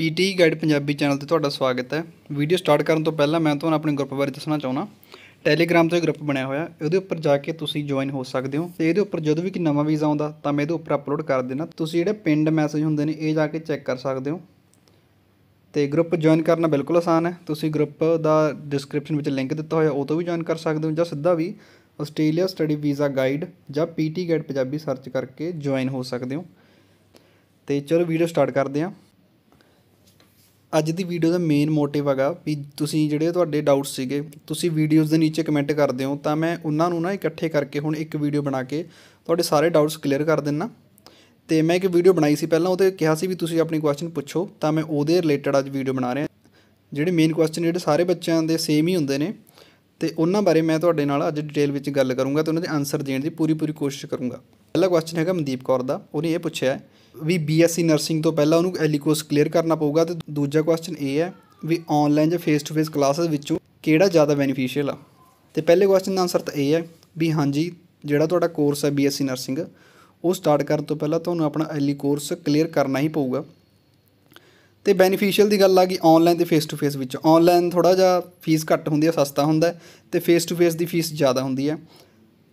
PT guide Punjabi channel ਤੇ ਤੁਹਾਡਾ ਸਵਾਗਤ ਹੈ ਵੀਡੀਓ ਸਟਾਰਟ ਕਰਨ ਤੋਂ ਪਹਿਲਾਂ ਮੈਂ ਤੁਹਾਨੂੰ ਆਪਣੇ ਗਰੁੱਪ ਬਾਰੇ ਦੱਸਣਾ ਚਾਹੁੰਦਾ ਟੈਲੀਗ੍ਰਾਮ ਤੇ ਗਰੁੱਪ ਬਣਿਆ ਹੋਇਆ ਇਹਦੇ ਉੱਪਰ ਜਾ ਕੇ ਤੁਸੀਂ ਜੁਆਇਨ ਹੋ ਸਕਦੇ ਹੋ ਤੇ ਇਹਦੇ ਉੱਪਰ ਜਦੋਂ ਵੀ ਕੋਈ ਨਵਾਂ ਵੀਜ਼ਾ ਆਉਂਦਾ ਤਾਂ ਮੈਂ ਇਹਦੇ ਉੱਪਰ ਅਪਲੋਡ ਕਰ ਦੇਣਾ ਤੁਸੀਂ ਜਿਹੜੇ ਪਿੰਡ ਮੈਸੇਜ ਹੁੰਦੇ ਨੇ ਇਹ ਜਾ ਕੇ ਚੈੱਕ ਕਰ ਸਕਦੇ ਹੋ ਤੇ ਗਰੁੱਪ ਜੁਆਇਨ ਕਰਨਾ ਬਿਲਕੁਲ ਆਸਾਨ ਹੈ ਤੁਸੀਂ ਗਰੁੱਪ ਦਾ ਡਿਸਕ੍ਰਿਪਸ਼ਨ ਵਿੱਚ ਲਿੰਕ ਦਿੱਤਾ ਹੋਇਆ ਉਹ ਤੋਂ ਵੀ ਜੁਆਇਨ ਕਰ ਸਕਦੇ ਹੋ ਜਾਂ ਸਿੱਧਾ ਵੀ ਆਸਟ੍ਰੇਲੀਆ ਸਟੱਡੀ ਵੀਜ਼ਾ ਗਾਈਡ ਜਾਂ ਪੀਟੀ ਗਾਈਡ ਪੰਜਾਬੀ ਸਰਚ ਕਰਕੇ ਜੁਆਇਨ ਹੋ ਸਕਦੇ ਹੋ ਤੇ ਚਲੋ ਵੀਡੀਓ ਸਟਾਰਟ ਕਰਦੇ ਹਾਂ ਅੱਜ ਦੀ ਵੀਡੀਓ ਦਾ ਮੇਨ ਮੋਟਿਵ ਹੈਗਾ ਵੀ ਤੁਸੀਂ ਜਿਹੜੇ ਤੁਹਾਡੇ ਡਾਊਟਸ ਸੀਗੇ ਤੁਸੀਂ ਵੀਡੀਓਜ਼ ਦੇ ਨੀਚੇ ਕਮੈਂਟ ਕਰਦੇ ਹੋ ਤਾਂ ਮੈਂ ਉਹਨਾਂ ਨੂੰ ਨਾ ਇਕੱਠੇ ਕਰਕੇ ਹੁਣ ਇੱਕ ਵੀਡੀਓ ਬਣਾ ਕੇ ਤੁਹਾਡੇ ਸਾਰੇ ਡਾਊਟਸ ਕਲੀਅਰ ਕਰ ਦਿੰਨਾ ਤੇ ਮੈਂ ਇੱਕ ਵੀਡੀਓ ਬਣਾਈ ਸੀ ਪਹਿਲਾਂ ਉਹਦੇ ਕਿਹਾ ਸੀ ਵੀ ਤੁਸੀਂ ਆਪਣੀ ਕੁਐਸਚਨ ਪੁੱਛੋ ਤਾਂ ਮੈਂ ਉਹਦੇ ਰਿਲੇਟਡ ਅੱਜ ਵੀਡੀਓ ਬਣਾ ਰਿਹਾ ਜਿਹੜੇ ਮੇਨ ਕੁਐਸਚਨ ਜਿਹੜੇ ਸਾਰੇ ਬੱਚਿਆਂ ਦੇ ਸੇਮ ਹੀ ਹੁੰਦੇ ਨੇ ਤੇ ਉਹਨਾਂ ਬਾਰੇ ਮੈਂ ਤੁਹਾਡੇ ਨਾਲ ਅੱਜ ਡਿਟੇਲ ਵਿੱਚ ਗੱਲ ਕਰੂੰਗਾ ਤੇ ਉਹਨਾਂ ਦੇ ਆਨਸਰ ਦੇਣ ਦੀ ਪੂਰੀ ਪੂਰੀ ਕੋਸ਼ਿਸ਼ ਕਰੂੰਗਾ ਪਹਿਲਾ ਕੁਐਸਚਨ ਹੈਗਾ ਮਨਦੀਪ ਕੌਰ ਦਾ ਉਹਨੇ ਇਹ ਪੁੱਛਿਆ ਹੈ ਵੀ ਬੀਐਸਸੀ ਨਰਸਿੰਗ ਤੋਂ ਪਹਿਲਾਂ ਉਹਨੂੰ ਐਲੀਕੋਸ ਕਲੀਅਰ ਕਰਨਾ ਪਊਗਾ ਤੇ ਦੂਜਾ ਕੁਐਸਚਨ ਇਹ ਹੈ ਵੀ ਆਨਲਾਈਨ ਜਾਂ ਫੇਸ ਟੂ ਫੇਸ ਕਲਾਸਸ ਵਿੱਚੋਂ ਕਿਹੜਾ ਜ਼ਿਆਦਾ ਬੈਨੀਫੀਸ਼ੀਅਲ ਆ ਤੇ ਪਹਿਲੇ ਕੁਐਸਚਨ ਦਾ ਆਨਸਰ ਤਾਂ ਇਹ ਹੈ ਵੀ ਹਾਂਜੀ ਜਿਹੜਾ ਤੁਹਾਡਾ ਕੋਰਸ ਹੈ ਬੀਐਸਸੀ ਨਰਸਿੰਗ ਉਹ ਸਟਾਰਟ ਕਰਨ ਤੋਂ ਪਹਿਲਾਂ ਤੁਹਾਨੂੰ ਆਪਣਾ ਐਲੀ ਕੋਰਸ ਕਲੀਅਰ ਕਰਨਾ ਹੀ ਪਊਗਾ ਤੇ ਬੈਨੀਫੀਸ਼ੀਅਲ ਦੀ ਗੱਲ ਆ ਗਈ ਆਨਲਾਈਨ ਤੇ ਫੇਸ ਟੂ ਫੇਸ ਵਿੱਚ ਆਨਲਾਈਨ ਥੋੜਾ ਜਿਹਾ ਫੀਸ ਘੱਟ ਹੁੰਦੀ ਹੈ ਸਸਤਾ ਹੁੰਦਾ ਤੇ ਫੇਸ ਟੂ ਫੇਸ ਦੀ ਫੀਸ ਜ਼ਿਆਦਾ ਹੁੰਦੀ ਹੈ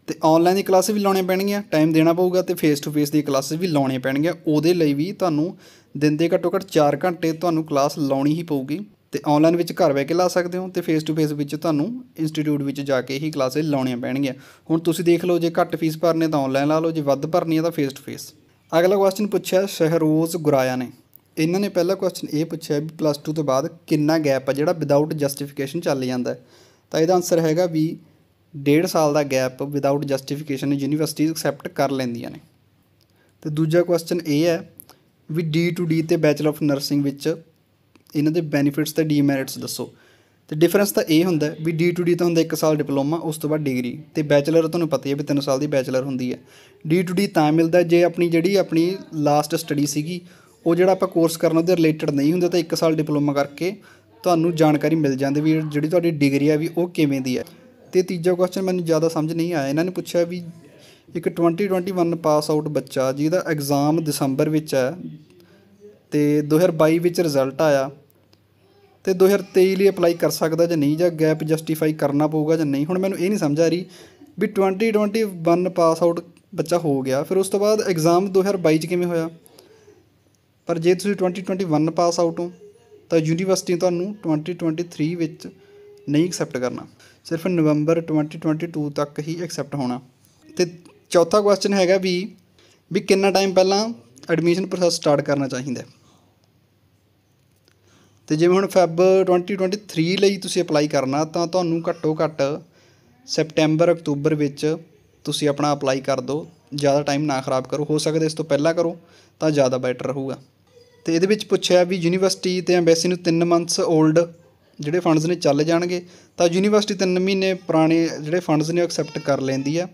ਤੇ ਆਨਲਾਈਨ ਦੀ ਕਲਾਸ ਵੀ ਲਾਉਣੇ ਪੈਣਗੀਆਂ ਟਾਈਮ ਦੇਣਾ ਪਊਗਾ ਤੇ ਫੇਸ ਟੂ ਫੇਸ ਦੀ ਕਲਾਸ ਵੀ ਲਾਉਣੇ ਪੈਣਗੀਆਂ ਉਹਦੇ ਲਈ ਵੀ ਤੁਹਾਨੂੰ ਦਿਨ ਦੇ ਘੱਟੋ ਘੱਟ 4 ਘੰਟੇ ਤੁਹਾਨੂੰ ਕਲਾਸ ਲਾਉਣੀ ਹੀ ਪਊਗੀ ਤੇ ਆਨਲਾਈਨ ਵਿੱਚ ਘਰ ਬੈ ਕੇ ਲਾ ਸਕਦੇ ਹੋ ਤੇ ਫੇਸ ਟੂ ਫੇਸ ਵਿੱਚ ਤੁਹਾਨੂੰ ਇੰਸਟੀਚਿਊਟ ਵਿੱਚ ਜਾ ਕੇ ਹੀ ਕਲਾਸੇ ਲਾਉਣੀਆਂ ਪੈਣਗੀਆਂ ਹੁਣ ਤੁਸੀਂ ਦੇਖ ਲਓ ਜੇ ਘੱਟ ਫੀਸ ਭਰਨੀ ਹੈ ਤਾਂ ਆਨਲਾਈਨ ਲਾ ਲਓ ਜੇ ਵੱਧ ਭਰਨੀ ਹੈ ਤਾਂ ਫੇਸ ਟੂ ਫੇਸ ਅਗਲਾ ਕੁਐਸਚਨ ਪੁੱਛਿਆ ਸ਼ਹਿਰੋਜ਼ ਗੁਰਾਇਆ ਨੇ ਇਹਨਾਂ ਨੇ ਪਹਿਲਾ ਕੁਐਸਚਨ ਇਹ ਪੁੱਛਿਆ ਵੀ ਪਲੱਸ 2 ਤੋਂ ਬਾਅਦ ਕਿੰਨਾ ਗੈਪ ਹੈ ਜਿਹੜਾ ਵਿਦਆਊਟ ਜਸਟੀਫਿਕੇਸ਼ਨ ਚੱਲ ਜਾਂਦਾ ਤਾਂ ਇਹਦਾ ਆਨਸਰ ਹੈਗਾ ਵੀ ਡੇਢ ਸਾਲ ਦਾ gap without justification universities accept ਕਰ ਲੈਂਦੀਆਂ ਨੇ ਤੇ ਦੂਜਾ ਕੁਐਸਚਨ ਇਹ ਹੈ ਵੀ ਡੀ ਟੂ ਡੀ ਤੇ ਬੈਚਲਰ ਆਫ ਨਰਸਿੰਗ ਵਿੱਚ ਇਹਨਾਂ ਦੇ ਬੈਨੀਫਿਟਸ ਤੇ ਡੀਮੈਰਿਟਸ ਦੱਸੋ ਤੇ ਡਿਫਰੈਂਸ ਤਾਂ ਇਹ ਹੁੰਦਾ ਵੀ ਡੀ ਟੂ ਡੀ ਤਾਂ ਹੁੰਦਾ 1 ਸਾਲ ਡਿਪਲੋਮਾ ਉਸ ਤੋਂ ਬਾਅਦ ਡਿਗਰੀ ਤੇ ਬੈਚਲਰ ਤੁਹਾਨੂੰ ਪਤਾ ਹੀ ਹੈ ਵੀ 3 ਸਾਲ ਦੀ ਬੈਚਲਰ ਹੁੰਦੀ ਹੈ ਡੀ ਟੂ ਡੀ ਤਾਂ ਮਿਲਦਾ ਜੇ ਆਪਣੀ ਜਿਹੜੀ ਆਪਣੀ ਲਾਸਟ ਸਟੱਡੀ ਸੀਗੀ ਉਹ ਜਿਹੜਾ ਆਪਾਂ ਕੋਰਸ ਕਰਨ ਉਹਦੇ ਰਿਲੇਟਡ ਨਹੀਂ ਹੁੰਦਾ ਤਾਂ 1 ਸਾਲ ਡਿਪਲੋਮਾ ਕਰਕੇ ਤੁਹਾਨੂੰ ਜਾਣਕਾਰੀ ਮਿਲ ਜਾਂਦੀ ਵੀ ਜਿਹੜੀ ਤੁਹਾਡੀ ਡਿਗਰੀ ਆ ਵੀ ਉਹ ਕਿਵੇਂ ਦੀ ਹੈ ਤੇ ਤੀਜਾ ਕੁਐਸਚਨ ਮੈਨੂੰ ਜ਼ਿਆਦਾ ਸਮਝ ਨਹੀਂ ਆਇਆ ਇਹਨਾਂ ਨੇ ਪੁੱਛਿਆ ਵੀ ਇੱਕ 2021 ਪਾਸ ਆਊਟ ਬੱਚਾ ਜਿਹਦਾ ਐਗਜ਼ਾਮ ਦਸੰਬਰ ਵਿੱਚ ਹੈ ਤੇ 2022 ਵਿੱਚ ਰਿਜ਼ਲਟ ਆਇਆ ਤੇ 2023 ਲਈ ਅਪਲਾਈ ਕਰ ਸਕਦਾ ਜਾਂ ਨਹੀਂ ਜਾਂ ਗੈਪ ਜਸਟੀਫਾਈ ਕਰਨਾ ਪਊਗਾ ਜਾਂ ਨਹੀਂ ਹੁਣ ਮੈਨੂੰ ਇਹ ਨਹੀਂ ਸਮਝ ਆ ਰਹੀ ਵੀ 2021 ਪਾਸ ਆਊਟ ਬੱਚਾ ਹੋ ਗਿਆ ਫਿਰ ਉਸ ਤੋਂ ਬਾਅਦ ਐਗਜ਼ਾਮ 2022 ਚ ਕਿਵੇਂ ਹੋਇਆ ਪਰ ਜੇ ਤੁਸੀਂ 2021 ਪਾਸ ਆਊਟ ਹੋ ਤਾਂ ਯੂਨੀਵਰਸਿਟੀ ਤੁਹਾਨੂੰ 2023 ਵਿੱਚ ਨਹੀਂ ਐਕਸੈਪਟ ਕਰਨਾ ਸਿਰਫ ਨਵੰਬਰ 2022 ਤੱਕ ਹੀ ਐਕਸੈਪਟ ਹੋਣਾ ਤੇ ਚੌਥਾ ਕੁਐਸਚਨ ਹੈਗਾ ਵੀ ਵੀ ਕਿੰਨਾ ਟਾਈਮ ਪਹਿਲਾਂ ਐਡਮਿਸ਼ਨ ਪ੍ਰੋਸੈਸ ਸਟਾਰਟ ਕਰਨਾ ਚਾਹੀਦਾ ਤੇ ਜਿਵੇਂ ਹੁਣ ਫੈਬ 2023 ਲਈ ਤੁਸੀਂ ਅਪਲਾਈ ਕਰਨਾ ਤਾਂ ਤੁਹਾਨੂੰ ਘੱਟੋ ਘੱਟ ਸੈਪਟੈਂਬਰ ਅਕਤੂਬਰ ਵਿੱਚ ਤੁਸੀਂ ਆਪਣਾ ਅਪਲਾਈ ਕਰ ਦਿਓ ਜ਼ਿਆਦਾ ਟਾਈਮ ਨਾ ਖਰਾਬ ਕਰੋ ਹੋ ਸਕਦਾ ਇਸ ਤੋਂ ਪਹਿਲਾਂ ਕਰੋ ਤਾਂ ਜ਼ਿਆਦਾ ਬੈਟਰ ਰਹੂਗਾ ਤੇ ਇਹਦੇ ਵਿੱਚ ਪੁੱਛਿਆ ਵੀ ਯੂਨੀਵਰਸਿਟੀ ਤੇ ਐਮਬੈਸੀ ਨੂੰ 3 ਮੰਥਸ 올ਡ ਜਿਹੜੇ ਫੰਡਸ ਨੇ ਚੱਲ ਜਾਣਗੇ ਤਾਂ ਯੂਨੀਵਰਸਿਟੀ 3 ਮਹੀਨੇ ਪੁਰਾਣੇ ਜਿਹੜੇ ਫੰਡਸ ਨੇ ਐਕਸੈਪਟ ਕਰ ਲੈਂਦੀ ਆ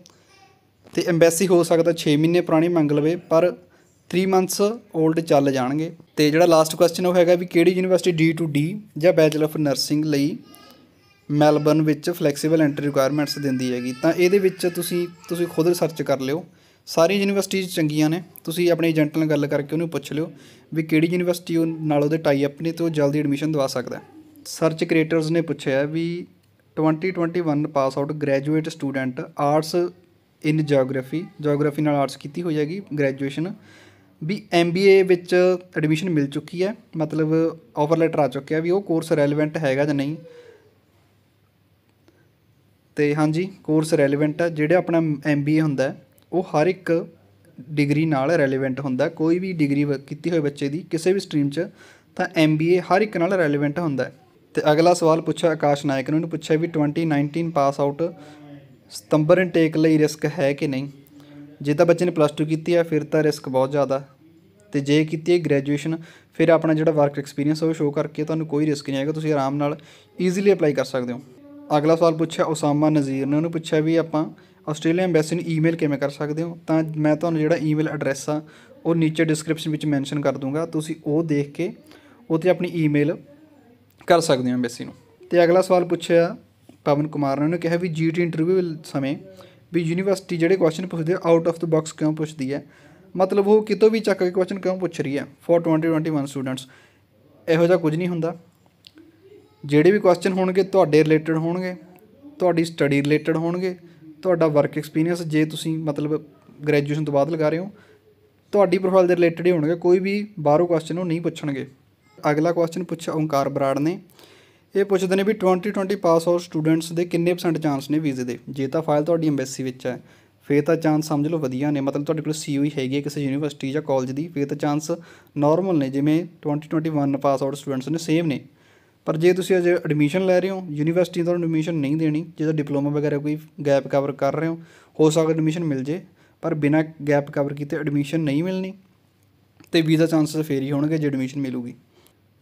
ਤੇ ਐਮਬੈਸੀ ਹੋ ਸਕਦਾ 6 ਮਹੀਨੇ ਪੁਰਾਣੀ ਮੰਗ ਲਵੇ ਪਰ 3 ਮੰਥਸ 올ਡ ਚੱਲ ਜਾਣਗੇ ਤੇ ਜਿਹੜਾ ਲਾਸਟ ਕੁਐਸਚਨ ਉਹ ਹੈਗਾ ਵੀ ਕਿਹੜੀ ਯੂਨੀਵਰਸਿਟੀ ਡੀ ਟੂ ਡੀ ਜਾਂ ਬੈਚਲਰ ਆਫ ਨਰਸਿੰਗ ਲਈ ਮੈਲਬਨ ਵਿੱਚ ਫਲੈਕਸੀਬਲ ਐਂਟਰੀ ਰਿਕੁਆਇਰਮੈਂਟਸ ਦਿੰਦੀ ਹੈਗੀ ਤਾਂ ਇਹਦੇ ਵਿੱਚ ਤੁਸੀਂ ਤੁਸੀਂ ਖੁਦ ਰਿਸਰਚ ਕਰ ਲਿਓ ਸਾਰੀ ਯੂਨੀਵਰਸਿਟੀਆਂ ਚੰਗੀਆਂ ਨੇ ਤੁਸੀਂ ਆਪਣੇ ਏਜੰਟ ਨਾਲ ਗੱਲ ਕਰਕੇ ਉਹਨੂੰ ਪੁੱਛ ਲਿਓ ਵੀ ਕਿਹੜੀ ਯੂਨੀਵਰਸਿਟੀ ਨਾਲ ਉਹਦੇ ਟਾਈ ਅਪ ਨੇ ਤੇ ਉਹ ਜਲਦੀ ਐਡਮਿਸ਼ਨ ਦਵਾ ਸਕਦਾ ਸਰਚ ਕ੍ਰੀਏਟਰਸ ਨੇ ਪੁੱਛਿਆ ਵੀ 2021 pass out graduate student arts in geography geography ਨਾਲ ਆਰਟਸ ਕੀਤੀ ਹੋਈ ਹੈਗੀ ਗ੍ਰੈਜੂਏਸ਼ਨ ਵੀ ਐਮਬੀਏ ਵਿੱਚ ਐਡਮਿਸ਼ਨ ਮਿਲ ਚੁੱਕੀ ਹੈ ਮਤਲਬ ਆਫਰ ਲੈਟਰ ਆ ਚੁੱਕਿਆ ਵੀ ਉਹ ਕੋਰਸ ਰੈਲੇਵੈਂਟ ਹੈਗਾ ਜਾਂ ਨਹੀਂ ਤੇ ਹਾਂਜੀ ਕੋਰਸ ਰੈਲੇਵੈਂਟ ਹੈ ਜਿਹੜਾ ਆਪਣਾ ਐਮਬੀਏ ਹੁੰਦਾ ਉਹ ਹਰ ਇੱਕ ਡਿਗਰੀ ਨਾਲ ਰੈਲੇਵੈਂਟ ਹੁੰਦਾ ਕੋਈ ਵੀ ਡਿਗਰੀ ਕੀਤੀ ਹੋਈ ਬੱਚੇ ਦੀ ਕਿਸੇ ਵੀ ਸਟਰੀਮ 'ਚ ਤਾਂ ਐਮਬੀਏ ਹਰ ਇੱਕ ਨਾਲ ਰੈਲੇਵੈਂਟ ਹੁੰਦਾ ਹੈ ਤੇ ਅਗਲਾ ਸਵਾਲ ਪੁੱਛਿਆ ਆਕਾਸ਼ ਨਾਇਕ ਨੇ ਇਹਨੂੰ ਪੁੱਛਿਆ ਵੀ 2019 ਪਾਸ ਆਊਟ ਸਤੰਬਰ ਇਨਟੇਕ ਲਈ ਰਿਸਕ ਹੈ ਕਿ ਨਹੀਂ ਜੇ ਤਾਂ ਬੱਚੇ ਨੇ ਪਲੱਸ 2 ਕੀਤੀ ਹੈ ਫਿਰ ਤਾਂ ਰਿਸਕ ਬਹੁਤ ਜ਼ਿਆਦਾ ਤੇ ਜੇ ਕੀਤੀ ਹੈ ਗ੍ਰੈਜੂਏਸ਼ਨ ਫਿਰ ਆਪਣਾ ਜਿਹੜਾ ਵਰਕ ਐਕਸਪੀਰੀਅੰਸ ਉਹ ਸ਼ੋਅ ਕਰਕੇ ਤੁਹਾਨੂੰ ਕੋਈ ਰਿਸਕ ਨਹੀਂ ਆਏਗਾ ਤੁਸੀਂ ਆਰਾਮ ਨਾਲ ਈਜ਼ੀਲੀ ਅਪਲਾਈ ਕਰ ਸਕਦੇ ਹੋ ਅਗਲਾ ਸਵਾਲ ਪੁੱਛਿਆ ਉਸਾਮਾ ਨਜ਼ੀਰ ਨੇ ਉਹਨੂੰ ਪੁੱਛਿਆ ਵੀ ਆਪਾਂ ਆਸਟ੍ਰੇਲੀਆ ਐਮਬੈਸੀ ਨੂੰ ਈਮੇਲ ਕਿਵੇਂ ਕਰ ਸਕਦੇ ਹਾਂ ਤਾਂ ਮੈਂ ਤੁਹਾਨੂੰ ਜਿਹੜਾ ਈਮੇਲ ਐਡਰੈਸ ਆ ਉਹ ਨੀਚੇ ਡਿਸਕ੍ਰਿਪਸ਼ਨ ਵਿੱਚ ਮੈਂਸ਼ਨ ਕਰ ਦੂੰਗਾ ਤੁਸੀਂ ਉਹ ਦੇਖ ਕੇ ਉੱਥੇ ਆਪਣੀ ਈਮੇਲ ਕਰ ਸਕਦੇ ਹਾਂ ਐਮਬੈਸੀ ਨੂੰ ਤੇ ਅਗਲਾ ਸਵਾਲ ਪੁੱਛਿਆ ਪਵਨ ਕੁਮਾਰ ਨੇ ਉਹਨੇ ਕਿਹਾ ਵੀ ਜੀਟੀ ਇੰਟਰਵਿਊ ਸਮੇਂ ਵੀ ਯੂਨੀਵਰਸਿਟੀ ਜਿਹੜੇ ਕੁਐਸਚਨ ਪੁੱਛਦੇ ਆਊਟ ਆਫ ਦ ਬਾਕਸ ਕਿਉਂ ਪੁੱਛਦੀ ਹੈ ਮਤਲਬ ਉਹ ਕਿਤੋਂ ਵੀ ਚੱਕ ਕੇ ਕੁਐਸਚਨ ਕਿਉਂ ਪੁੱਛ ਰਹੀ ਹੈ ਫॉर 2021 ਸਟੂਡੈਂਟਸ ਇਹੋ ਜਿਹਾ ਕੁਝ ਨਹੀਂ ਹੁੰਦਾ ਜਿਹੜੇ ਵੀ ਕੁਐਸਚਨ ਹੋਣਗੇ ਤੁਹਾਡੇ ਰਿਲੇਟਡ ਹੋਣਗੇ ਤੁਹਾਡੀ ਸਟੱਡੀ ਰਿਲੇਟਡ ਹੋਣਗੇ ਤੁਹਾਡਾ ਵਰਕ ਐਕਸਪੀਰੀਅੰਸ ਜੇ ਤੁਸੀਂ ਮਤਲਬ ਗ੍ਰੈਜੂਏਸ਼ਨ ਤੋਂ ਬਾਅਦ ਲਗਾ ਰਹੇ ਹੋ ਤੁਹਾਡੀ ਪ੍ਰੋਫਾਈਲ ਦੇ ਰਿਲੇਟਡ ਹੀ ਹੋਣਗੇ ਕੋਈ ਵੀ ਬਾਹਰੋਂ ਕੁਐਸਚਨ ਉਹ ਨਹੀਂ ਪੁੱਛਣਗੇ ਅਗਲਾ ਕੁਐਸਚਨ ਪੁੱਛਿਆ ਓਮਕਾਰ ਬਰਾੜ ਨੇ ਇਹ ਪੁੱਛਦੇ ਨੇ ਵੀ 2020 ਪਾਸ ਆਊਟ ਸਟੂਡੈਂਟਸ ਦੇ ਕਿੰਨੇ ਪਰਸੈਂਟ ਚਾਂਸ ਨੇ ਵੀਜ਼ੇ ਦੇ ਜੇ ਤਾਂ ਫਾਈਲ ਤੁਹਾਡੀ ਐਮਬੈਸੀ ਵਿੱਚ ਹੈ ਫੇਰ ਤਾਂ ਚਾਂਸ ਸਮਝ ਲਓ ਵਧੀਆ ਨੇ ਮਤਲਬ ਤੁਹਾਡੇ ਕੋਲ ਸੀਯੂ ਹੈਗੀ ਹੈ ਕਿਸੇ ਯੂਨੀਵਰਸਿਟੀ ਜਾਂ ਕਾਲਜ ਦੀ ਫੇਰ ਤਾਂ ਚਾਂਸ ਨਾਰਮਲ ਨੇ ਜਿਵੇਂ 2021 ਪਾਸ ਆਊਟ ਸਟੂਡੈਂਟਸ ਨੇ ਸੇਮ ਨੇ ਪਰ ਜੇ ਤੁਸੀਂ ਅਜੇ ਐਡਮਿਸ਼ਨ ਲੈ ਰਹੇ ਹੋ ਯੂਨੀਵਰਸਿਟੀ ਤੁਹਾਨੂੰ ਐਡਮਿਸ਼ਨ ਨਹੀਂ ਦੇਣੀ ਜੇ ਤਾਂ ਡਿਪਲੋਮਾ ਵਗੈਰਾ ਕੋਈ ਗੈਪ ਕਵਰ ਕਰ ਰਹੇ ਹੋ ਹੋ ਸਕਦਾ ਐਡਮਿਸ਼ਨ ਮਿਲ ਜੇ ਪਰ ਬਿਨਾਂ ਗੈਪ ਕਵਰ ਕੀਤੇ ਐਡਮਿਸ਼ਨ ਨਹੀਂ ਮਿਲਣੀ ਤੇ ਵੀਜ਼ਾ ਚਾਂਸਸ ਫੇਰ ਹੀ ਹੋਣਗੇ ਜੇ ਐਡਮਿਸ਼ਨ ਮਿਲੂਗੀ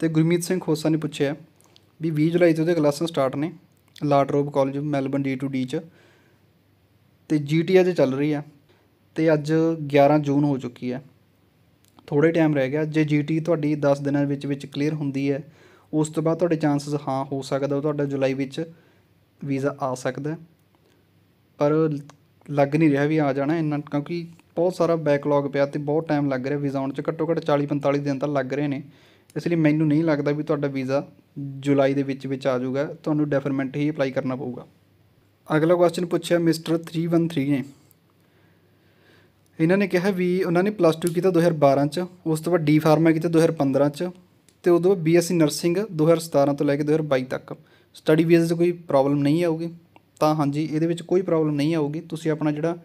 ਤੇ ਗੁਰਮੀਤ ਸਿੰਘ ਖੋਸਾ ਨੇ ਪੁੱਛਿਆ ਵੀ 20 ਜੁਲਾਈ ਤੋਂ ਉਹਦੇ ਕਲਾਸਾਂ ਸਟਾਰਟ ਨੇ La Trobe college Melbourne D to D ਚ ਤੇ ਜੀਟੀਏ ਤੇ ਚੱਲ ਰਹੀ ਆ ਤੇ ਅੱਜ 11 ਜੂਨ ਹੋ ਚੁੱਕੀ ਹੈ ਥੋੜੇ ਟਾਈਮ ਰਹਿ ਗਿਆ ਜੇ ਜੀਟੀ ਤੁਹਾਡੀ 10 ਦਿਨਾਂ ਵਿੱਚ ਵਿੱਚ ਕਲੀਅਰ ਹੁੰਦੀ ਹੈ ਉਸ ਤੋਂ ਬਾਅਦ ਤੁਹਾਡੇ ਚਾਂਸਸ ਹਾਂ ਹੋ ਸਕਦਾ ਤੁਹਾਡਾ ਜੁਲਾਈ ਵਿੱਚ ਵੀਜ਼ਾ ਆ ਸਕਦਾ ਪਰ ਲੱਗ ਨਹੀਂ ਰਿਹਾ ਵੀ ਆ ਜਾਣਾ ਇੰਨਾ ਕਿਉਂਕਿ ਬਹੁਤ ਸਾਰਾ ਬੈਕਲੌਗ ਪਿਆ ਤੇ ਬਹੁਤ ਟਾਈਮ ਲੱਗ ਰਿਹਾ ਵੀਜ਼ਾ ਆਉਣ 'ਚ ਘੱਟੋ ਘੱਟ 40 45 ਦਿਨ ਤਾਂ ਲੱਗ ਰਹੇ ਨੇ ਇਸ ਲਈ ਮੈਨੂੰ ਨਹੀਂ ਲੱਗਦਾ ਵੀ ਤੁਹਾਡਾ ਵੀਜ਼ਾ ਜੁਲਾਈ ਦੇ ਵਿੱਚ ਵਿੱਚ ਆ ਜਾਊਗਾ ਤੁਹਾਨੂੰ ਡੈਫਰਮੈਂਟ ਹੀ ਅਪਲਾਈ ਕਰਨਾ ਪਊਗਾ ਅਗਲਾ ਕੁਐਸਚਨ ਪੁੱਛਿਆ ਮਿਸਟਰ 313 ਨੇ ਇਹਨਾਂ ਨੇ ਕਿਹਾ ਵੀ ਉਹਨਾਂ ਨੇ ਪਲੱਸ 2 ਕੀਤਾ 2012 ਚ ਉਸ ਤੋਂ ਬਾਅਦ ਡੀ ਫਾਰਮਾ ਕੀਤਾ 2015 ਚ ਤੇ ਉਦੋਂ ਬਾਅਦ ਬੀਐਸਸੀ ਨਰਸਿੰਗ 2017 ਤੋਂ ਲੈ ਕੇ 2022 ਤੱਕ ਸਟੱਡੀ ਵੀਜ਼ੇ 'ਚ ਕੋਈ ਪ੍ਰੋਬਲਮ ਨਹੀਂ ਆਊਗੀ ਤਾਂ ਹਾਂਜੀ ਇਹਦੇ ਵਿੱਚ ਕੋਈ ਪ੍ਰੋਬਲਮ ਨਹੀਂ ਆਊਗੀ ਤੁਸੀਂ ਆਪਣਾ ਜਿਹੜਾ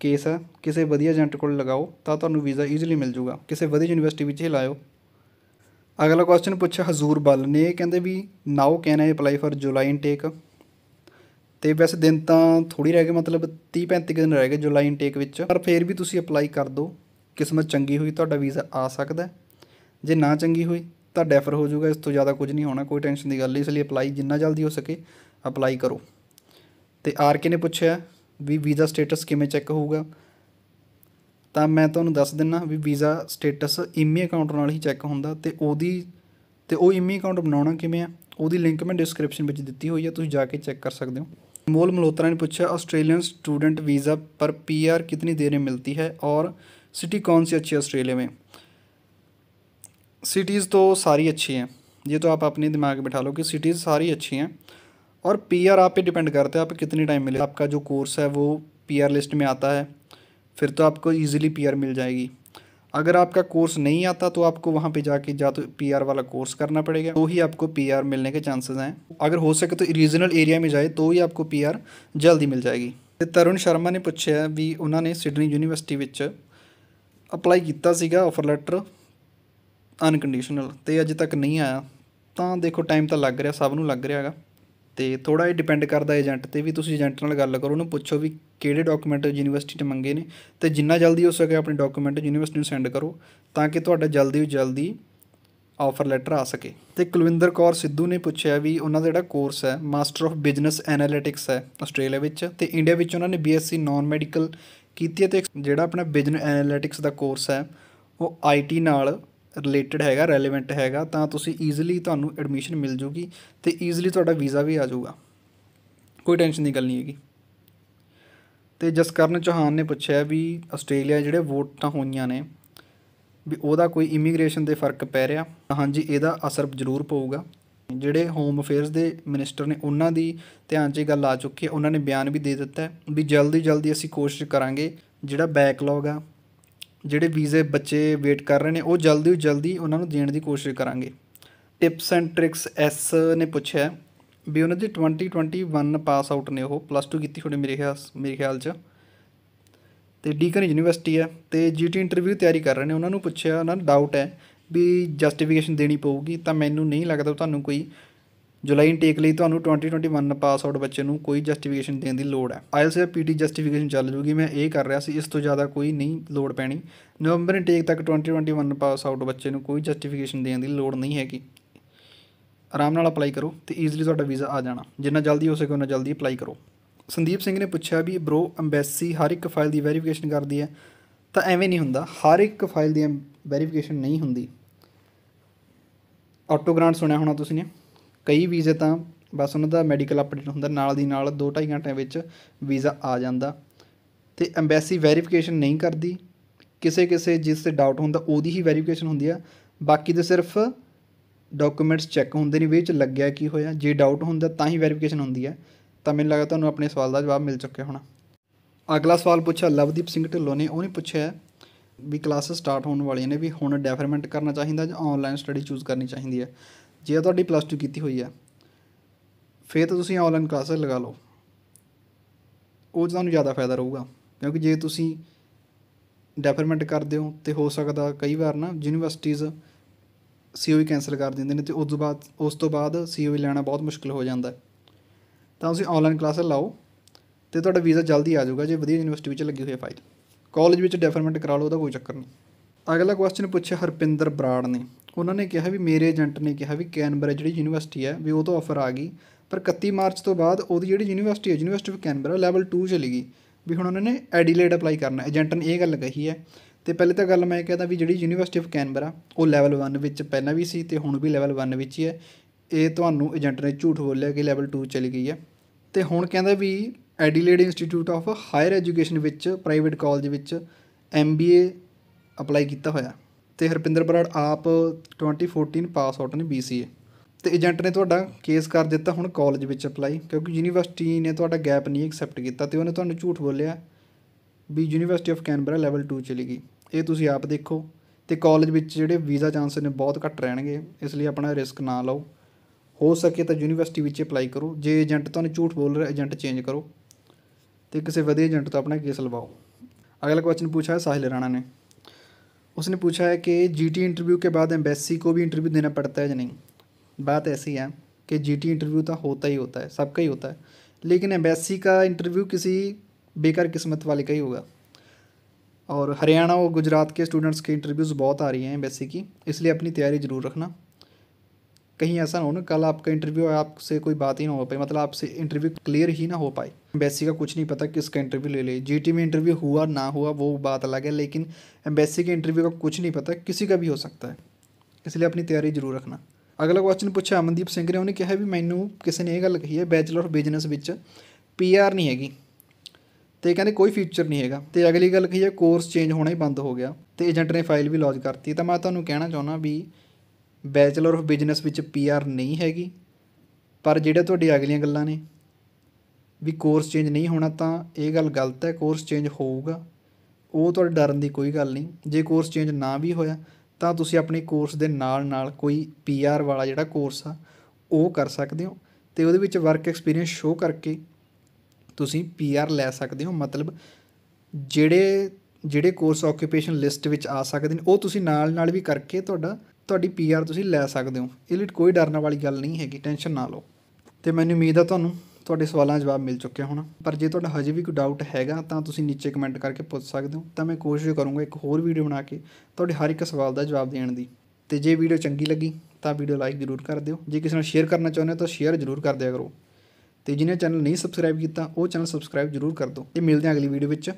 ਕੇਸ ਹੈ ਕਿਸੇ ਵਧੀਆ ਏਜੰਟ ਕੋਲ ਲਗਾਓ ਤਾਂ ਤੁਹਾਨੂੰ ਵੀਜ਼ਾ ਈਜ਼ੀਲੀ ਮਿਲ ਜਾਊਗਾ ਕਿਸੇ ਵਧੀਆ ਯੂਨੀਵਰਸਿਟੀ ਵਿੱਚ ਹੀ ਲਾਇਓ ਅਗਲਾ ਕੁਐਸਚਨ ਪੁੱਛਿਆ ਹਜ਼ੂਰ ਬੱਲ ਨੇ ਕਹਿੰਦੇ ਵੀ now can I apply for July intake ਤੇ ਵੈਸੇ ਦਿਨ ਤਾਂ ਥੋੜੀ ਰਹਿ ਗਏ ਮਤਲਬ 30 35 ਦਿਨ ਰਹਿ ਗਏ ਜੁਲਾਈ ਇਨਟੇਕ ਵਿੱਚ ਪਰ ਫੇਰ ਵੀ ਤੁਸੀਂ ਅਪਲਾਈ ਕਰ ਦਿਓ ਕਿਸਮਤ ਚੰਗੀ ਹੋਈ ਤੁਹਾਡਾ ਵੀਜ਼ਾ ਆ ਸਕਦਾ ਜੇ ਨਾ ਚੰਗੀ ਹੋਈ ਤਾਂ ਡੈਫਰ ਹੋ ਜਾਊਗਾ ਇਸ ਤੋਂ ਜ਼ਿਆਦਾ ਕੁਝ ਨਹੀਂ ਹੋਣਾ ਕੋਈ ਟੈਨਸ਼ਨ ਦੀ ਗੱਲ ਨਹੀਂ ਇਸ ਲਈ ਅਪਲਾਈ ਜਿੰਨਾ ਜਲਦੀ ਹੋ ਸਕੇ ਅਪਲਾਈ ਕਰੋ ਤੇ ਆਰ ਕੇ ਨੇ ਪੁੱਛਿਆ ਵੀ ਵੀਜ਼ਾ ਸਟੇਟਸ ਕਿਵੇਂ ਚੈੱਕ ਹੋਊਗਾ ਤਾਂ ਮੈਂ ਤੁਹਾਨੂੰ ਦੱਸ ਦਿੰਨਾ ਵੀ ਵੀਜ਼ਾ ਸਟੇਟਸ ਈਮੀ ਅਕਾਊਂਟ ਨਾਲ ਹੀ ਚੈੱਕ ਹੁੰਦਾ ਤੇ ਉਹਦੀ ਤੇ ਉਹ ਈਮੀ ਅਕਾਊਂਟ ਬਣਾਉਣਾ ਕਿਵੇਂ ਆ ਉਹਦੀ ਲਿੰਕ ਮੈਂ ਡਿਸਕ੍ਰਿਪਸ਼ਨ ਵਿੱਚ ਦਿੱਤੀ ਹੋਈ ਆ ਤੁਸੀਂ ਜਾ ਕੇ ਚੈੱਕ ਕਰ ਸਕਦੇ ਹੋ ਮੋਲ ਮਲੋਤਰਾ ਨੇ ਪੁੱਛਿਆ ਆਸਟ੍ਰੇਲੀਅਨ ਸਟੂਡੈਂਟ ਵੀਜ਼ਾ ਪਰ ਪੀਆਰ ਕਿੰਨੀ ਦੇਰ में मिलती ਹੈ ਔਰ ਸਿਟੀ ਕੌਣ ਸੀ ਅੱਛੀ ਆਸਟ੍ਰੇਲੀਆ ऑस्ट्रेलिया में ਤੋਂ ਸਾਰੀ ਅੱਛੀ ਹੈ ਜੇ ਤੋ ਆਪ ਆਪਣੇ ਦਿਮਾਗ ਬਿਠਾ ਲਓ ਕਿ ਸਿਟੀਜ਼ ਸਾਰੀ ਅੱਛੀ ਹੈ और पीयर आप पे डिपेंड करता है आपको कितने टाइम मिले आपका जो कोर्स है वो पीयर लिस्ट में आता है फिर तो आपको ईजिली पीयर मिल जाएगी अगर आपका कोर्स नहीं आता तो आपको वहाँ पे जाके जा तो पी वाला कोर्स करना पड़ेगा तो ही आपको पी मिलने के चांसेस हैं अगर हो सके तो रीजनल एरिया में जाए तो ही आपको पी जल्दी मिल जाएगी तरुण शर्मा ने ਨੇ भी उन्होंने सिडनी यूनिवर्सिटी ਸਿਡਨੀ ਯੂਨੀਵਰਸਿਟੀ ਵਿੱਚ ਅਪਲਾਈ ਕੀਤਾ ਸੀਗਾ ਆਫਰ ਲੈਟਰ ਅਨਕੰਡੀਸ਼ਨਲ ਤੇ ਅਜੇ ਤੱਕ ਨਹੀਂ ਆਇਆ ਤਾਂ ਦੇਖੋ ਟਾਈਮ ਤਾਂ ਲੱਗ ਰਿਹਾ ਸਭ ਤੇ ਥੋੜਾ ਇਹ ਡਿਪੈਂਡ ਕਰਦਾ ਏਜੰਟ 'ਤੇ ਵੀ ਤੁਸੀਂ ਏਜੰਟ ਨਾਲ ਗੱਲ ਕਰੋ ਉਹਨੂੰ ਪੁੱਛੋ ਵੀ ਕਿਹੜੇ ਡਾਕੂਮੈਂਟ ਯੂਨੀਵਰਸਿਟੀ ਤੋਂ ਮੰਗੇ ਨੇ ਤੇ ਜਿੰਨਾ ਜਲਦੀ ਹੋ ਸਕੇ ਆਪਣੇ ਡਾਕੂਮੈਂਟ ਯੂਨੀਵਰਸਿਟੀ ਨੂੰ ਸੈਂਡ ਕਰੋ ਤਾਂ ਕਿ ਤੁਹਾਡਾ ਜਲਦੀ ਤੋਂ ਜਲਦੀ ਆਫਰ ਲੈਟਰ ਆ ਸਕੇ ਤੇ ਕੁਲਵਿੰਦਰ ਕੌਰ ਸਿੱਧੂ ਨੇ ਪੁੱਛਿਆ ਵੀ ਉਹਨਾਂ ਦਾ ਜਿਹੜਾ ਕੋਰਸ ਹੈ ਮਾਸਟਰ ਆਫ ਬਿਜ਼ਨਸ ਐਨਾਲਿਟਿਕਸ ਹੈ ਆਸਟ੍ਰੇਲੀਆ ਵਿੱਚ ਤੇ ਇੰਡੀਆ ਵਿੱਚ ਉਹਨਾਂ ਨੇ ਬੀਐਸਸੀ ਨਾਨ ਮੈਡੀਕਲ ਕੀਤੀ ਹੈ ਤੇ ਜਿਹੜਾ ਆਪਣਾ ਬਿਜ਼ਨਸ ਐਨਾਲਿਟਿਕਸ ਦਾ ਕੋਰਸ ਹੈ ਉਹ ਆਈਟੀ ਨਾਲ ਰਿਲੇਟਡ ਹੈਗਾ ਰੈਲੇਵੈਂਟ ਹੈਗਾ ਤਾਂ ਤੁਸੀਂ ਈਜ਼ੀਲੀ ਤੁਹਾਨੂੰ ਐਡਮਿਸ਼ਨ ਮਿਲ ਜੂਗੀ ਤੇ ਈਜ਼ੀਲੀ ਤੁਹਾਡਾ ਵੀਜ਼ਾ ਵੀ ਆ ਜਾਊਗਾ ਕੋਈ ਟੈਨਸ਼ਨ ਦੀ ਗੱਲ ਨਹੀਂ ਹੈਗੀ ਤੇ ਜਸਕਰਨ ਚੌਹਾਨ ਨੇ ਪੁੱਛਿਆ ਵੀ ਆਸਟ੍ਰੇਲੀਆ ਜਿਹੜੇ ਵੋਟਾਂ ਹੋਈਆਂ ਨੇ ਵੀ ਉਹਦਾ ਕੋਈ ਇਮੀਗ੍ਰੇਸ਼ਨ ਦੇ ਫਰਕ ਪੈ ਰਿਹਾ ਹਾਂਜੀ ਇਹਦਾ ਅਸਰ ਜ਼ਰੂਰ ਪਊਗਾ ਜਿਹੜੇ ਹੋਮ ਅਫੇਅਰਸ ਦੇ ਮਿਨਿਸਟਰ ਨੇ ਉਹਨਾਂ ਦੀ ਧਿਆਨ 'ਚ ਗੱਲ ਆ ਚੁੱਕੀ ਹੈ ਉਹਨਾਂ ਨੇ ਬਿਆਨ ਵੀ ਦੇ ਦਿੱਤਾ ਵੀ ਜਲਦੀ ਜਲਦੀ ਅਸੀਂ ਕੋਸ਼ਿਸ਼ ਕਰਾਂਗੇ ਜਿਹੜਾ ਬੈਕਲੌਗ ਆ ਜਿਹੜੇ ਵੀਜ਼ੇ ਬੱਚੇ ਵੇਟ ਕਰ ਰਹੇ ਨੇ ਉਹ ਜਲਦੀ ਤੋਂ ਜਲਦੀ ਉਹਨਾਂ ਨੂੰ ਦੇਣ ਦੀ ਕੋਸ਼ਿਸ਼ ਕਰਾਂਗੇ ਟਿਪਸ ਐਂਡ ਟ੍ਰਿਕਸ ਐਸ ਨੇ ਪੁੱਛਿਆ ਵੀ ਉਹਨਾਂ ਦੀ 2021 ਪਾਸ ਆਊਟ ਨੇ ਉਹ ਪਲੱਸ 2 ਕੀਤੀ ਹੋਣੀ ਮੇਰੇ ਖਿਆਲ ਮੇਰੇ ਖਿਆਲ 'ਚ ਤੇ ਡੀਕਨ ਯੂਨੀਵਰਸਿਟੀ ਹੈ ਤੇ ਜੀਟੀ ਇੰਟਰਵਿਊ ਤਿਆਰੀ ਕਰ ਰਹੇ ਨੇ ਉਹਨਾਂ ਨੂੰ ਪੁੱਛਿਆ ਉਹਨਾਂ ਨੂੰ ਡਾਊਟ ਹੈ ਵੀ ਜਸਟੀਫਿਕੇਸ਼ਨ ਦੇਣੀ ਪਊਗੀ ਤਾਂ ਮੈਨੂੰ ਨਹੀਂ ਲੱਗਦਾ ਤੁਹਾਨੂੰ ਕੋਈ ਜੁਲਾਈ ਇਨਟੇਕ ਲਈ ਤੁਹਾਨੂੰ 2021 ਪਾਸ ਆਊਟ ਬੱਚੇ ਨੂੰ ਕੋਈ ਜਸਟੀਫਿਕੇਸ਼ਨ ਦੇਣ ਦੀ ਲੋੜ ਹੈ ਆਇਲਸ ਜਾਂ ਪੀਟੀ ਜਸਟੀਫਿਕੇਸ਼ਨ ਚੱਲ ਜੂਗੀ ਮੈਂ ਇਹ ਕਰ ਰਿਹਾ ਸੀ ਇਸ ਤੋਂ ਜ਼ਿਆਦਾ ਕੋਈ ਨਹੀਂ ਲੋੜ ਪੈਣੀ ਨਵੰਬਰ ਇਨਟੇਕ ਤੱਕ 2021 ਪਾਸ ਆਊਟ ਬੱਚੇ ਨੂੰ ਕੋਈ ਜਸਟੀਫਿਕੇਸ਼ਨ ਦੇਣ ਦੀ ਲੋੜ ਨਹੀਂ ਹੈਗੀ ਆਰਾਮ ਨਾਲ ਅਪਲਾਈ ਕਰੋ ਤੇ ਈਜ਼ੀਲੀ ਤੁਹਾਡਾ ਵੀਜ਼ਾ ਆ ਜਾਣਾ ਜਿੰਨਾ ਜਲਦੀ ਹੋ ਸਕੇ ਉਹਨਾਂ ਜਲਦੀ ਅਪਲਾਈ ਕਰੋ ਸੰਦੀਪ ਸਿੰਘ ਨੇ ਪੁੱਛਿਆ ਵੀ ਬ్రో ਐਮਬੈਸੀ ਹਰ ਇੱਕ ਫਾਈਲ ਦੀ ਵੈਰੀਫਿਕੇਸ਼ਨ ਕਰਦੀ ਹੈ ਤਾਂ ਐਵੇਂ ਨਹੀਂ ਹੁੰਦਾ ਹਰ ਇੱਕ ਫਾਈਲ ਦੀ ਵੈਰੀਫਿਕੇਸ਼ਨ ਨਹੀਂ ਹੁੰਦੀ ਆਟੋ ਗ੍ਰਾਂਟ ਸੁਣਿਆ ਹੋਣਾ ਤੁਸੀਂ ਨੇ ਕਈ ਵੀਜ਼ੇ ਤਾਂ ਬਸ ਉਹਨਾਂ ਦਾ ਮੈਡੀਕਲ ਅਪਡੇਟ ਹੁੰਦਾ ਨਾਲ ਦੀ ਨਾਲ 2-2.5 ਘੰਟਿਆਂ ਵਿੱਚ ਵੀਜ਼ਾ ਆ ਜਾਂਦਾ ਤੇ ਐਮਬੈਸੀ ਵੈਰੀਫਿਕੇਸ਼ਨ ਨਹੀਂ ਕਰਦੀ ਕਿਸੇ ਕਿਸੇ ਜਿਸ ਤੇ ਡਾਊਟ ਹੁੰਦਾ ਉਹਦੀ ਹੀ ਵੈਰੀਫਿਕੇਸ਼ਨ ਹੁੰਦੀ ਆ ਬਾਕੀ ਤੇ ਸਿਰਫ ਡਾਕੂਮੈਂਟਸ ਚੈੱਕ ਹੁੰਦੇ ਨੇ ਵਿੱਚ ਲੱਗਿਆ ਕੀ ਹੋਇਆ ਜੇ ਡਾਊਟ ਹੁੰਦਾ ਤਾਂ ਹੀ ਵੈਰੀਫਿਕੇਸ਼ਨ ਹੁੰਦੀ ਹੈ ਤਾਂ ਮੈਨੂੰ ਲੱਗਾ ਤੁਹਾਨੂੰ ਆਪਣੇ ਸਵਾਲ ਦਾ ਜਵਾਬ ਮਿਲ ਚੁੱਕਿਆ ਹੋਣਾ ਅਗਲਾ ਸਵਾਲ ਪੁੱਛਿਆ ਲਵਦੀਪ ਸਿੰਘ ਢਿੱਲੋਂ ਨੇ ਉਹਨੇ ਪੁੱਛਿਆ ਵੀ ਕਲਾਸ ਸਟਾਰਟ ਹੋਣ ਵਾਲੀਆਂ ਨੇ ਵੀ ਹੁਣ ਡੈਫਰਮੈਂਟ ਕਰਨਾ ਚਾਹੀਦਾ ਜਾਂ ਆਨਲਾਈਨ ਸਟੱਡੀ ਚੂਜ਼ ਕਰਨੀ ਚਾਹੀਦੀ ਹੈ ਜੇ ਤੁਹਾਡੀ ਪਲੱਸ 2 ਕੀਤੀ ਹੋਈ ਆ ਫੇਰ ਤਾਂ ਤੁਸੀਂ ਆਨਲਾਈਨ ਕਲਾਸਾਂ ਲਗਾ ਲਓ ਉਹ ਤੁਹਾਨੂੰ ਜ਼ਿਆਦਾ ਫਾਇਦਾ ਰਹੂਗਾ ਕਿਉਂਕਿ ਜੇ ਤੁਸੀਂ ਡੈਫਰਮੈਂਟ ਕਰਦੇ ਹੋ ਤੇ ਹੋ ਸਕਦਾ ਕਈ ਵਾਰ ਨਾ ਯੂਨੀਵਰਸਿਟੀਆਂ ਸੀਓਈ ਕੈਨਸਲ ਕਰ ਦਿੰਦੇ ਨੇ ਤੇ ਉਸ ਤੋਂ ਬਾਅਦ ਉਸ ਤੋਂ ਬਾਅਦ ਸੀਓਈ e ਲੈਣਾ ਬਹੁਤ ਮੁਸ਼ਕਲ ਹੋ ਜਾਂਦਾ ਤਾਂ ਤੁਸੀਂ ਆਨਲਾਈਨ ਕਲਾਸਾਂ ਲਾਓ ਤੇ ਤੁਹਾਡਾ ਵੀਜ਼ਾ ਜਲਦੀ ਆ ਜਾਊਗਾ ਜੇ ਵਧੀਆ ਯੂਨੀਵਰਸਿਟੀ ਵਿੱਚ ਲੱਗੀ ਹੋਈ ਹੈ ਫਾਈਲ ਕਾਲਜ ਵਿੱਚ ਡੈਫਰਮੈਂਟ ਕਰਾ ਲਓ ਉਹਦਾ ਕੋਈ ਚੱਕਰ ਨਹੀਂ ਅਗਲਾ ਕੁਐਸਚਨ ਪੁੱਛਿਆ ਹਰਪਿੰਦਰ ਬਰਾੜ ਨੇ ਉਹਨਾਂ ਨੇ ਕਿਹਾ ਵੀ ਮੇਰੇ ਏਜੰਟ ਨੇ ਕਿਹਾ ਵੀ ਕੈਨਬਰਾ ਜਿਹੜੀ ਯੂਨੀਵਰਸਿਟੀ ਹੈ ਵੀ ਉਹ ਤੋਂ ਆਫਰ ਆ ਗਈ ਪਰ 31 ਮਾਰਚ ਤੋਂ ਬਾਅਦ ਉਹਦੀ ਜਿਹੜੀ ਯੂਨੀਵਰਸਿਟੀ ਹੈ ਯੂਨੀਵਰਸਿਟੀ ਆਫ ਕੈਨਬਰਾ ਲੈਵਲ 2 ਚਲੀ ਗਈ ਵੀ ਹੁਣ ਉਹਨਾਂ ਨੇ ਐਡੀਲੇਡ ਅਪਲਾਈ ਕਰਨਾ ਏਜੰਟ ਨੇ ਇਹ ਗੱਲ ਕਹੀ ਹੈ ਤੇ ਪਹਿਲੇ ਤਾਂ ਗੱਲ ਮੈਂ ਕਹਿੰਦਾ ਵੀ ਜਿਹੜੀ ਯੂਨੀਵਰਸਿਟੀ ਆਫ ਕੈਨਬਰਾ ਉਹ ਲੈਵਲ 1 ਵਿੱਚ ਪਹਿਲਾਂ ਵੀ ਸੀ ਤੇ ਹੁਣ ਵੀ ਲੈਵਲ 1 ਵਿੱਚ ਹੀ ਹੈ ਇਹ ਤੁਹਾਨੂੰ ਏਜੰਟ ਨੇ ਝੂਠ ਬੋਲਿਆ ਕਿ ਲੈਵਲ 2 ਚਲੀ ਗਈ ਹੈ ਤੇ ਹੁਣ ਕਹਿੰਦਾ ਵੀ Adelaide institute of higher education ਵਿੱਚ ਪ੍ਰਾਈਵੇਟ ਕਾਲਜ ਵਿੱਚ ਐਮਬੀਏ ਅਪਲਾਈ ਕੀਤਾ ਹੋਇਆ ਤੇ ਹਰਪਿੰਦਰ ਬਰਾੜ ਆਪ 2014 ਪਾਸ ਆਊਟ ਨੇ BCA ਤੇ ਏਜੰਟ ਨੇ ਤੁਹਾਡਾ ਕੇਸ ਕਰ ਦਿੱਤਾ ਹੁਣ ਕਾਲਜ ਵਿੱਚ ਅਪਲਾਈ ਕਿਉਂਕਿ ਯੂਨੀਵਰਸਿਟੀ ਨੇ ਤੁਹਾਡਾ ਗੈਪ ਨਹੀਂ ਐਕਸੈਪਟ ਕੀਤਾ ਤੇ ਉਹਨੇ ਤੁਹਾਨੂੰ ਝੂਠ ਬੋਲਿਆ ਵੀ ਯੂਨੀਵਰਸਿਟੀ ਆਫ ਕੈਨਬਰਾ ਲੈਵਲ 2 ਚਲੀ ਗਈ ਇਹ ਤੁਸੀਂ ਆਪ ਦੇਖੋ ਤੇ ਕਾਲਜ ਵਿੱਚ ਜਿਹੜੇ ਵੀਜ਼ਾ ਚਾਂਸ ਨੇ ਬਹੁਤ ਘੱਟ ਰਹਿਣਗੇ ਇਸ ਲਈ ਆਪਣਾ ਰਿਸਕ ਨਾ ਲਓ ਹੋ ਸਕੇ ਤਾਂ ਯੂਨੀਵਰਸਿਟੀ ਵਿੱਚ ਅਪਲਾਈ ਕਰੋ ਜੇ ਏਜੰਟ ਤੁਹਾਨੂੰ ਝੂਠ ਬੋਲ ਰਿਹਾ ਏਜੰਟ ਚੇਂਜ ਕਰੋ ਤੇ ਕਿਸੇ ਵਧੀਆ ਏਜੰਟ ਤੋਂ ਆਪਣਾ ਕੇਸ ਲਵਾਓ ਅਗਲਾ ਕੁਐਸਚਨ ਪੁੱਛਿਆ ਸਾਹਿਲ ਰਾਣਾ ਨੇ उसने पूछा है कि जीटी इंटरव्यू के बाद एम्बेसी को भी इंटरव्यू देना पड़ता है या नहीं बात ऐसी है कि जीटी इंटरव्यू तो होता ही होता है सबका ही होता है लेकिन एम्बेसी का इंटरव्यू किसी बेकार किस्मत वाले का ही होगा और हरियाणा और गुजरात के स्टूडेंट्स के इंटरव्यूज़ बहुत आ रही हैं एम्बेसी की इसलिए अपनी तैयारी ज़रूर रखना कहीं ऐसा ना हो ना कल आपका इंटरव्यू है आपसे कोई बात ही ना हो पाई मतलब आपसे इंटरव्यू क्लियर ही ना हो पाए एम्बेसी का कुछ नहीं पता किसका इंटरव्यू ले ले जीटी में इंटरव्यू हुआ ना हुआ वो बात अलग है लेकिन एम्बेसी के इंटरव्यू का कुछ नहीं पता किसी का भी हो सकता है इसलिए अपनी जरूर रखना अगला क्वेश्चन पूछा अमनदीप सिंह ने उन्हें कहा भी मैंने किसी ने यह गल कही है बैचलर ऑफ बिजनेस में ਵਿੱਚ आर ਨਹੀਂ ਹੈਗੀ ਤੇ ਕਹਿੰਦੇ ਕੋਈ ਫਿਊਚਰ ਨਹੀਂ ਹੈਗਾ ਤੇ ਅਗਲੀ ਗੱਲ कही है कोर्स चेंज ਹੋਣਾ ਹੀ ਬੰਦ ਹੋ ਗਿਆ ਤੇ ਏਜੰਟ ਨੇ ਫਾਈਲ ਵੀ लॉज ਕਰਤੀ ਤਾਂ ਮੈਂ ਤੁਹਾਨੂੰ ਕਹਿਣਾ ਚਾਹੁੰਦਾ ਵੀ ਬੈਚਲਰ ਆਫ ਬਿਜ਼ਨਸ ਵਿੱਚ ਪੀਆਰ ਨਹੀਂ ਹੈਗੀ ਪਰ ਜਿਹੜੇ ਤੁਹਾਡੀ ਅਗਲੀਆਂ ਗੱਲਾਂ ਨੇ ਵੀ ਕੋਰਸ ਚੇਂਜ ਨਹੀਂ ਹੋਣਾ ਤਾਂ ਇਹ ਗੱਲ ਗਲਤ ਹੈ ਕੋਰਸ ਚੇਂਜ ਹੋਊਗਾ ਉਹ ਤੁਹਾਡੇ ਡਰਨ ਦੀ ਕੋਈ ਗੱਲ ਨਹੀਂ ਜੇ ਕੋਰਸ ਚੇਂਜ ਨਾ ਵੀ ਹੋਇਆ ਤਾਂ ਤੁਸੀਂ ਆਪਣੇ ਕੋਰਸ ਦੇ ਨਾਲ ਨਾਲ ਕੋਈ ਪੀਆਰ ਵਾਲਾ ਜਿਹੜਾ ਕੋਰਸ ਆ ਉਹ ਕਰ ਸਕਦੇ ਹੋ ਤੇ ਉਹਦੇ ਵਿੱਚ ਵਰਕ ਐਕਸਪੀਰੀਅੰਸ ਸ਼ੋ ਕਰਕੇ ਤੁਸੀਂ ਪੀਆਰ ਲੈ ਸਕਦੇ ਹੋ ਮਤਲਬ ਜਿਹੜੇ ਜਿਹੜੇ ਕੋਰਸ ਆਕੂਪੇਸ਼ਨ ਲਿਸਟ ਵਿੱਚ ਆ ਸਕਦੇ ਨੇ ਉਹ ਤੁਸੀਂ ਨਾਲ ਨਾਲ ਵੀ ਕਰਕੇ ਤੁਹਾਡਾ ਤੁਹਾਡੀ ਪੀਆਰ ਤੁਸੀਂ ਲੈ ਸਕਦੇ ਹੋ ਇਹ ਲਈ ਕੋਈ ਡਰਨ ਵਾਲੀ ਗੱਲ ਨਹੀਂ ਹੈਗੀ ਟੈਨਸ਼ਨ ਨਾ ਲਓ ਤੇ ਮੈਨੂੰ ਉਮੀਦ ਆ ਤੁਹਾਨੂੰ ਤੁਹਾਡੇ ਸਵਾਲਾਂ ਜਵਾਬ ਮਿਲ ਚੁੱਕਿਆ ਹੋਣਾ ਪਰ ਜੇ ਤੁਹਾਡਾ ਹਜੇ ਵੀ ਕੋਈ ਡਾਊਟ ਹੈਗਾ ਤਾਂ ਤੁਸੀਂ ਨੀਚੇ ਕਮੈਂਟ ਕਰਕੇ ਪੁੱਛ ਸਕਦੇ ਹੋ ਤਾਂ ਮੈਂ ਕੋਸ਼ਿਸ਼ ਕਰੂੰਗਾ ਇੱਕ ਹੋਰ ਵੀਡੀਓ ਬਣਾ ਕੇ ਤੁਹਾਡੇ ਹਰ ਇੱਕ ਸਵਾਲ ਦਾ ਜਵਾਬ ਦੇਣ ਦੀ ਤੇ ਜੇ ਵੀਡੀਓ ਚੰਗੀ ਲੱਗੀ ਤਾਂ ਵੀਡੀਓ ਲਾਈਕ ਜ਼ਰੂਰ ਕਰ ਦਿਓ ਜੇ ਕਿਸੇ ਨਾਲ ਸ਼ੇਅਰ ਕਰਨਾ ਚਾਹੁੰਦੇ ਹੋ ਤਾਂ ਸ਼ੇਅਰ ਜ਼ਰੂਰ ਕਰ ਦਿਆ ਕਰੋ ਤੇ ਜਿਹਨੇ ਚੈਨਲ ਨਹੀਂ ਸਬਸਕ੍ਰਾਈਬ ਕੀਤਾ ਉਹ ਚੈਨਲ ਸਬਸਕ੍ਰਾਈਬ ਜ਼ਰੂਰ ਕਰ ਦਿਓ ਤੇ ਮਿਲਦੇ ਹਾਂ ਅਗਲੀ ਵੀਡੀਓ ਵਿੱਚ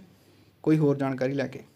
ਕੋਈ ਹੋਰ ਜਾਣਕਾਰੀ ਲੈ ਕੇ